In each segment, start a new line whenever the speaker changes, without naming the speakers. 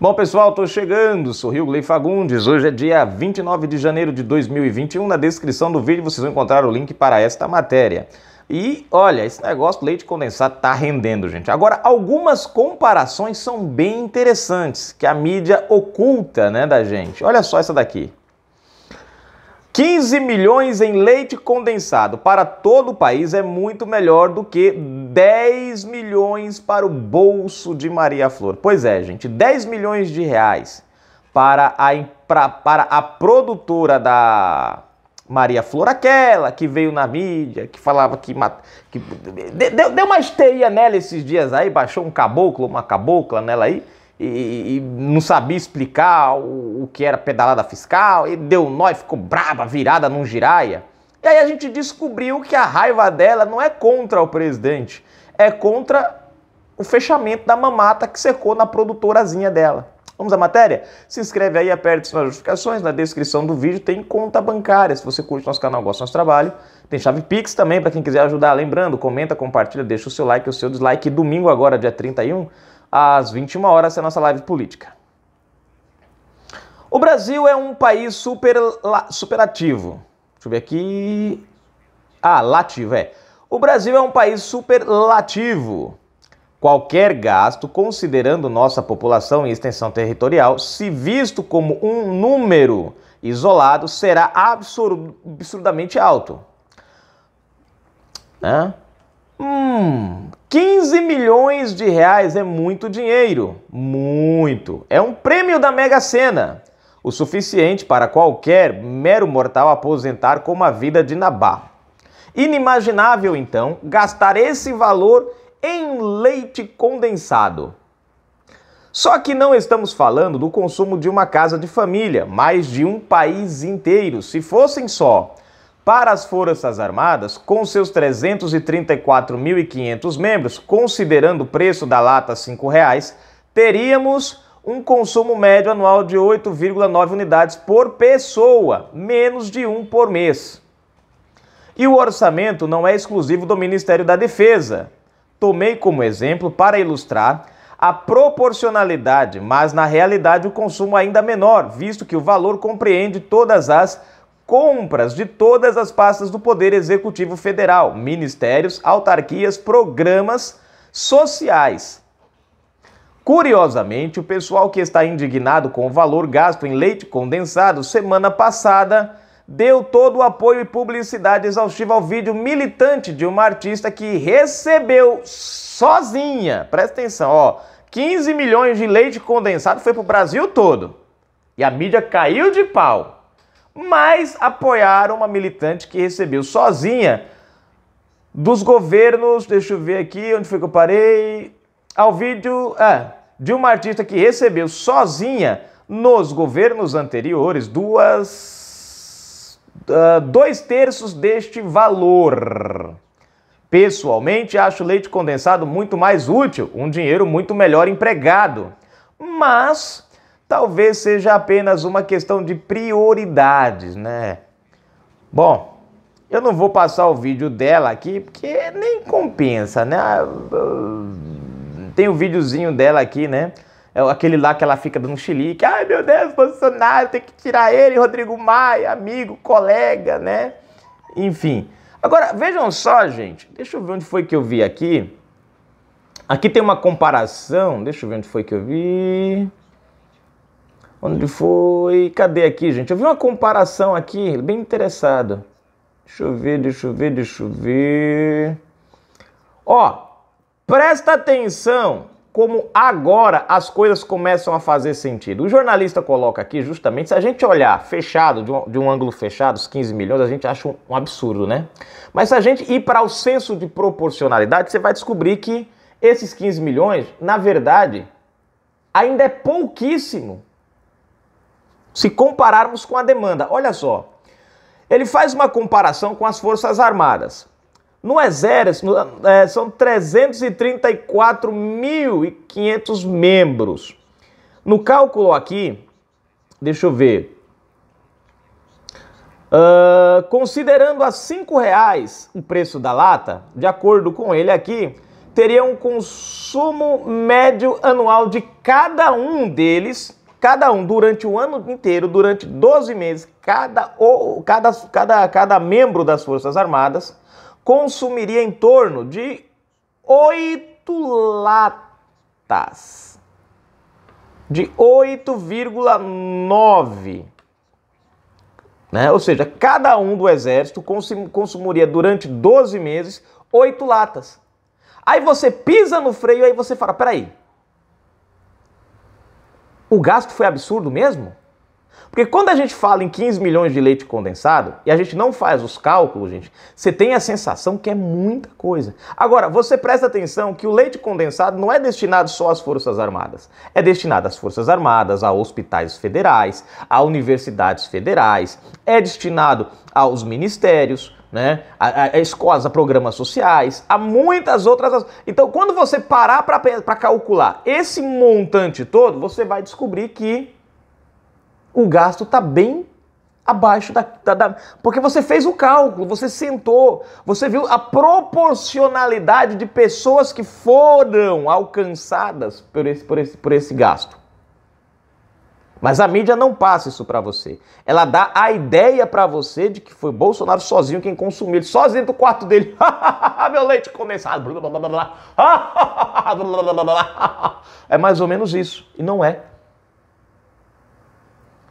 Bom, pessoal, estou chegando. Sou Glei Fagundes. Hoje é dia 29 de janeiro de 2021. Na descrição do vídeo vocês vão encontrar o link para esta matéria. E olha, esse negócio leite condensado tá rendendo, gente. Agora, algumas comparações são bem interessantes que a mídia oculta, né, da gente. Olha só essa daqui. 15 milhões em leite condensado para todo o país é muito melhor do que 10 milhões para o bolso de Maria Flor. Pois é, gente, 10 milhões de reais para a, pra, para a produtora da Maria Flor, aquela que veio na mídia, que falava que. que deu, deu uma esteia nela esses dias aí, baixou um caboclo, uma cabocla nela aí e, e não sabia explicar o, o, que era pedalada fiscal, e deu nó e ficou braba, virada num giraia. E aí a gente descobriu que a raiva dela não é contra o presidente, é contra o fechamento da mamata que secou na produtorazinha dela. Vamos à matéria? Se inscreve aí, aperta as notificações, na descrição do vídeo tem conta bancária, se você curte nosso canal, gosta do nosso trabalho. Tem chave Pix também para quem quiser ajudar. Lembrando, comenta, compartilha, deixa o seu like, o seu dislike. Domingo agora, dia 31, às 21 horas, é a nossa live política. O Brasil é um país super, superativo. Deixa eu ver aqui. Ah, lativo, é. O Brasil é um país superlativo. Qualquer gasto, considerando nossa população e extensão territorial, se visto como um número isolado, será absurdamente alto. Né? Hum, 15 milhões de reais é muito dinheiro. Muito. É um prêmio da Mega Sena. O suficiente para qualquer mero mortal aposentar com uma vida de nabá. Inimaginável, então, gastar esse valor em leite condensado. Só que não estamos falando do consumo de uma casa de família, mas de um país inteiro. Se fossem só para as Forças Armadas, com seus 334.500 membros, considerando o preço da lata R$ 5,00, teríamos um consumo médio anual de 8,9 unidades por pessoa, menos de um por mês. E o orçamento não é exclusivo do Ministério da Defesa. Tomei como exemplo para ilustrar a proporcionalidade, mas na realidade o consumo ainda menor, visto que o valor compreende todas as compras de todas as pastas do Poder Executivo Federal, ministérios, autarquias, programas sociais. Curiosamente, o pessoal que está indignado com o valor gasto em leite condensado semana passada deu todo o apoio e publicidade exaustiva ao vídeo militante de uma artista que recebeu sozinha, presta atenção, ó, 15 milhões de leite condensado foi pro Brasil todo. E a mídia caiu de pau mas apoiaram uma militante que recebeu sozinha dos governos, deixa eu ver aqui onde foi que eu parei, ao vídeo é, de uma artista que recebeu sozinha nos governos anteriores duas uh, dois terços deste valor. Pessoalmente, acho leite condensado muito mais útil, um dinheiro muito melhor empregado. Mas talvez seja apenas uma questão de prioridades, né? Bom, eu não vou passar o vídeo dela aqui porque nem compensa, né? Ah, tem o um videozinho dela aqui, né? É aquele lá que ela fica dando chilique. Ai meu Deus, Bolsonaro, tem que tirar ele, Rodrigo Maia, amigo, colega, né? Enfim. Agora, vejam só, gente. Deixa eu ver onde foi que eu vi aqui. Aqui tem uma comparação. Deixa eu ver onde foi que eu vi. Onde foi? Cadê aqui, gente? Eu vi uma comparação aqui, bem interessado. Deixa eu ver, deixa eu ver, deixa eu ver. Ó, presta atenção como agora as coisas começam a fazer sentido. O jornalista coloca aqui justamente, se a gente olhar fechado, de um, de um ângulo fechado, os 15 milhões, a gente acha um, um absurdo, né? Mas se a gente ir para o senso de proporcionalidade, você vai descobrir que esses 15 milhões, na verdade, ainda é pouquíssimo se compararmos com a demanda. Olha só, ele faz uma comparação com as Forças Armadas. No Exército, é, são 334.500 membros. No cálculo aqui, deixa eu ver. Uh, considerando a cinco reais o preço da lata, de acordo com ele aqui, teria um consumo médio anual de cada um deles Cada um, durante o ano inteiro, durante 12 meses, cada, ou, cada, cada, cada membro das Forças Armadas consumiria em torno de 8 latas. De 8,9. Né? Ou seja, cada um do exército consumiria durante 12 meses 8 latas. Aí você pisa no freio aí você fala: peraí, o gasto foi absurdo mesmo? Porque quando a gente fala em 15 milhões de leite condensado e a gente não faz os cálculos, gente, você tem a sensação que é muita coisa. Agora, você presta atenção que o leite condensado não é destinado só às Forças Armadas. É destinado às Forças Armadas, a hospitais federais, a universidades federais, é destinado aos ministérios, né? A, a escolas, a programas sociais, há muitas outras. Então, quando você parar para calcular esse montante todo, você vai descobrir que o gasto está bem abaixo da, da, da, Porque você fez o cálculo, você sentou, você viu a proporcionalidade de pessoas que foram alcançadas por esse, por esse, por esse gasto. Mas a mídia não passa isso para você. Ela dá a ideia para você de que foi Bolsonaro sozinho quem consumiu ele, sozinho do quarto dele. Meu leite começado. é mais ou menos isso. E não é.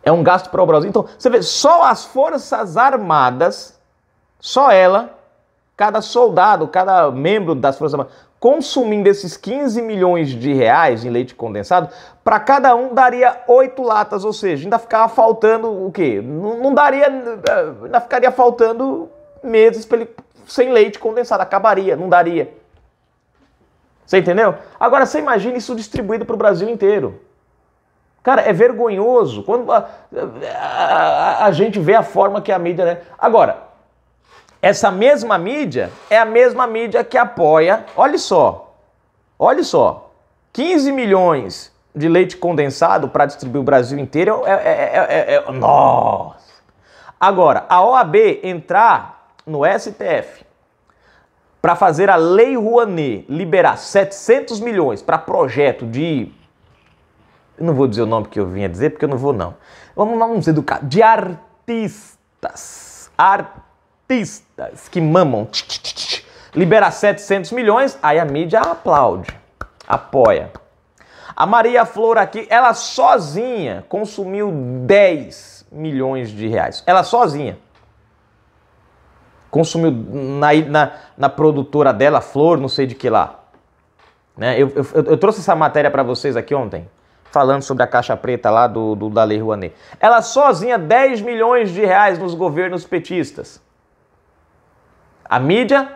É um gasto para o Brasil. Então, você vê, só as Forças Armadas, só ela, cada soldado, cada membro das Forças Armadas, consumindo esses 15 milhões de reais em leite condensado, para cada um daria oito latas, ou seja, ainda ficava faltando o quê? Não, não daria, eh, ainda ficaria faltando meses para ele sem leite condensado, acabaria, não daria. Você entendeu? Agora você imagina isso distribuído para o Brasil inteiro. Cara, é vergonhoso quando a, a, a, a gente vê a forma que a mídia, né? Agora, essa mesma mídia é a mesma mídia que apoia, olha só, olha só, 15 milhões de leite condensado para distribuir o Brasil inteiro é, é, é, é, Nossa! Agora, a OAB entrar no STF para fazer a Lei Rouanet liberar 700 milhões para projeto de. Eu não vou dizer o nome que eu vinha dizer, porque eu não vou, não. Vamos, vamos educar. De artistas. Artistas artistas que mamam. Libera 700 milhões, aí a mídia aplaude, apoia. A Maria Flor aqui, ela sozinha consumiu 10 milhões de reais. Ela sozinha. Consumiu na, na, na produtora dela, Flor, não sei de que lá. Né? Eu, eu, eu trouxe essa matéria para vocês aqui ontem, falando sobre a caixa preta lá do, do da Lei Rouanet. Ela sozinha, 10 milhões de reais nos governos petistas. A mídia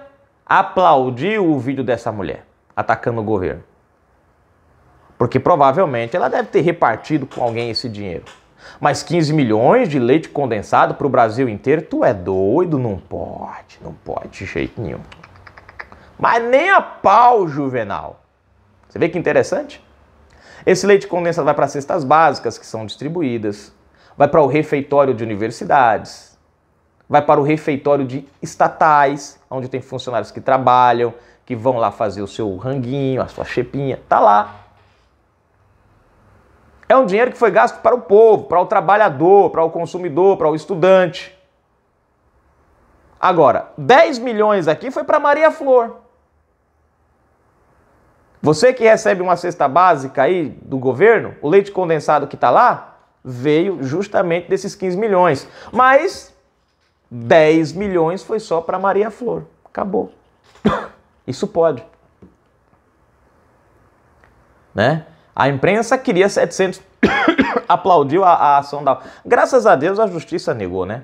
aplaudiu o vídeo dessa mulher atacando o governo. Porque provavelmente ela deve ter repartido com alguém esse dinheiro. Mas 15 milhões de leite condensado para o Brasil inteiro, tu é doido? Não pode, não pode de jeito nenhum. Mas nem a pau, Juvenal. Você vê que interessante? Esse leite condensado vai para cestas básicas que são distribuídas, vai para o refeitório de universidades, vai para o refeitório de estatais, onde tem funcionários que trabalham, que vão lá fazer o seu ranguinho, a sua chepinha, tá lá. É um dinheiro que foi gasto para o povo, para o trabalhador, para o consumidor, para o estudante. Agora, 10 milhões aqui foi para Maria Flor. Você que recebe uma cesta básica aí do governo, o leite condensado que está lá, veio justamente desses 15 milhões. Mas 10 milhões foi só para Maria Flor. Acabou. Isso pode. Né? A imprensa queria 700, aplaudiu a, a, ação da. Graças a Deus a justiça negou, né?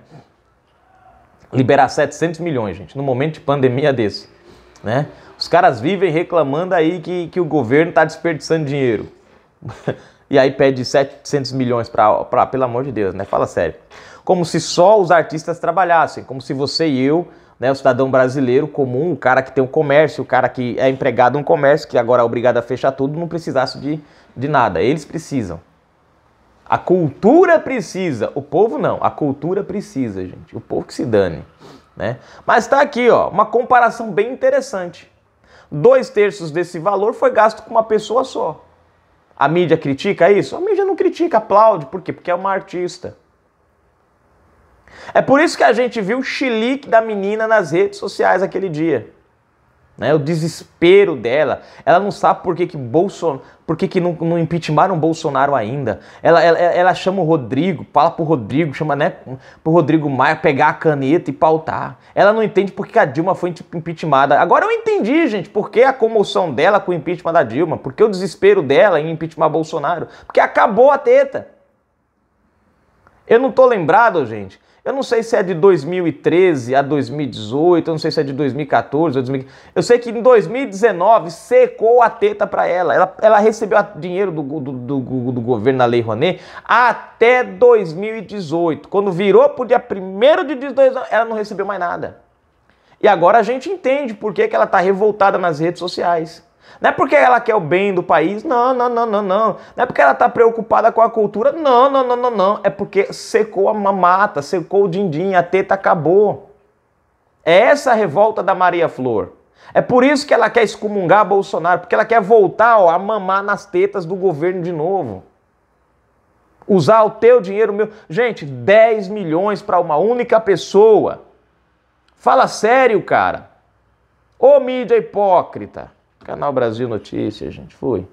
Liberar 700 milhões, gente, no momento de pandemia desse. Né? Os caras vivem reclamando aí que, que o governo está desperdiçando dinheiro. e aí pede 700 milhões para. Pelo amor de Deus, né? Fala sério como se só os artistas trabalhassem, como se você e eu, né, o cidadão brasileiro comum, o cara que tem um comércio, o cara que é empregado em um comércio, que agora é obrigado a fechar tudo, não precisasse de, de nada. Eles precisam. A cultura precisa, o povo não, a cultura precisa, gente. O povo que se dane, né? Mas está aqui, ó, uma comparação bem interessante. Dois terços desse valor foi gasto com uma pessoa só. A mídia critica isso? A mídia não critica, aplaude. Por quê? Porque é uma artista. É por isso que a gente viu o chilique da menina nas redes sociais aquele dia. Né, o desespero dela. Ela não sabe por que, que Bolsonaro. Por que, que não, não impeachmentaram Bolsonaro ainda? Ela, ela, ela, chama o Rodrigo, fala pro Rodrigo, chama né, pro Rodrigo Maia pegar a caneta e pautar. Ela não entende por que a Dilma foi impeachmentada. Agora eu entendi, gente, por que a comoção dela com o impeachment da Dilma, por que o desespero dela em impeachment Bolsonaro, porque acabou a teta. Eu não tô lembrado, gente, eu não sei se é de 2013 a 2018, eu não sei se é de 2014 ou 2015. Eu sei que em 2019 secou a teta para ela. ela. Ela recebeu dinheiro do, do, do, do governo na Lei Rouanet até 2018. Quando virou para o dia 1 de dezembro, ela não recebeu mais nada. E agora a gente entende por que, que ela está revoltada nas redes sociais. Não é porque ela quer o bem do país, não, não, não, não, não. Não é porque ela está preocupada com a cultura, não, não, não, não, não. É porque secou a mamata, secou o din-din, a teta acabou. É essa a revolta da Maria Flor. É por isso que ela quer excomungar Bolsonaro, porque ela quer voltar ó, a mamar nas tetas do governo de novo. Usar o teu dinheiro, meu. Gente, 10 milhões para uma única pessoa. Fala sério, cara. Ô mídia hipócrita. Canal Brasil Notícias, gente. Fui.